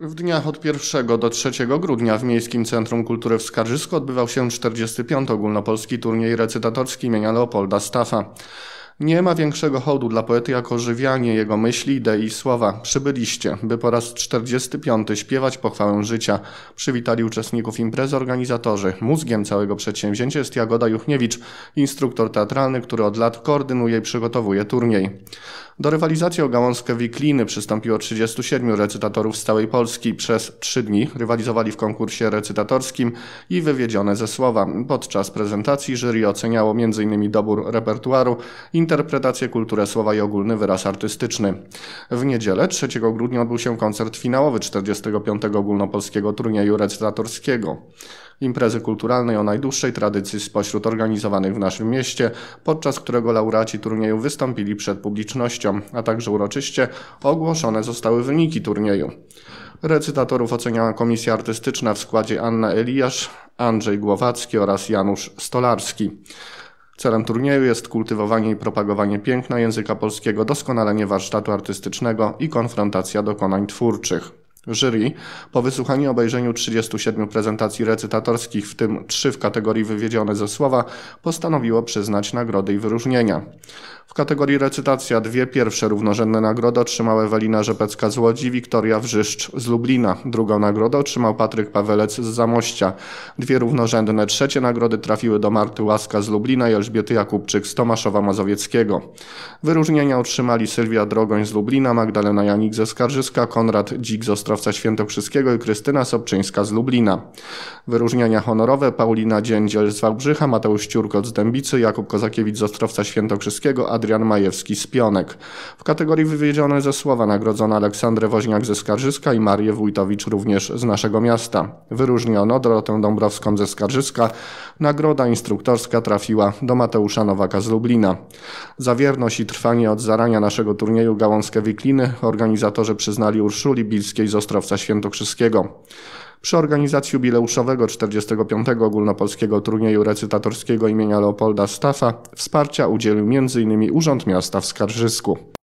W dniach od 1 do 3 grudnia w Miejskim Centrum Kultury w Skarżysku odbywał się 45. ogólnopolski turniej recytatorski imienia Leopolda Staffa. Nie ma większego hołdu dla poety jako ożywianie jego myśli, idei i słowa. Przybyliście, by po raz 45 śpiewać pochwałę życia. Przywitali uczestników imprezy organizatorzy. Mózgiem całego przedsięwzięcia jest Jagoda Juchniewicz, instruktor teatralny, który od lat koordynuje i przygotowuje turniej. Do rywalizacji o gałązkę wikliny przystąpiło 37 recytatorów z całej Polski. Przez trzy dni rywalizowali w konkursie recytatorskim i wywiedzione ze słowa. Podczas prezentacji jury oceniało m.in. dobór repertuaru, interpretację, kulturę słowa i ogólny wyraz artystyczny. W niedzielę 3 grudnia odbył się koncert finałowy 45. ogólnopolskiego turnieju recytatorskiego imprezy kulturalnej o najdłuższej tradycji spośród organizowanych w naszym mieście, podczas którego laureaci turnieju wystąpili przed publicznością, a także uroczyście ogłoszone zostały wyniki turnieju. Recytatorów oceniała komisja artystyczna w składzie Anna Eliasz, Andrzej Głowacki oraz Janusz Stolarski. Celem turnieju jest kultywowanie i propagowanie piękna języka polskiego, doskonalenie warsztatu artystycznego i konfrontacja dokonań twórczych. Jury po wysłuchaniu i obejrzeniu 37 prezentacji recytatorskich, w tym 3 w kategorii wywiedzione ze słowa, postanowiło przyznać nagrody i wyróżnienia. W kategorii recytacja dwie pierwsze równorzędne nagrody otrzymały Ewelina Rzepecka z Łodzi, Wiktoria Wrzyszcz z Lublina. Drugą nagrodę otrzymał Patryk Pawelec z Zamościa. Dwie równorzędne trzecie nagrody trafiły do Marty Łaska z Lublina i Elżbiety Jakubczyk z Tomaszowa Mazowieckiego. Wyróżnienia otrzymali Sylwia Drogoń z Lublina, Magdalena Janik ze Skarżyska, Konrad Dzik z Ostrowa Piotrowca Świętokrzyskiego i Krystyna Sobczyńska z Lublina. Wyróżnienia honorowe Paulina Dziędziel z Wałbrzycha, Mateusz Ciurko z Dębicy, Jakub Kozakiewicz z Ostrowca Świętokrzyskiego, Adrian Majewski z Pionek. W kategorii wywiedzione ze słowa nagrodzono Aleksandrę Woźniak ze Skarżyska i Marię Wójtowicz również z naszego miasta. Wyróżniono Dorotę Dąbrowską ze Skarżyska. Nagroda instruktorska trafiła do Mateusza Nowaka z Lublina. Za wierność i trwanie od zarania naszego turnieju Gałązkę Wikliny organizatorzy przyznali Urszuli Bilskiej z Ostrowca Świętokrzyskiego. Przy organizacji jubileuszowego 45. Ogólnopolskiego Turnieju Recytatorskiego imienia Leopolda Staffa wsparcia udzielił m.in. Urząd Miasta w Skarżysku.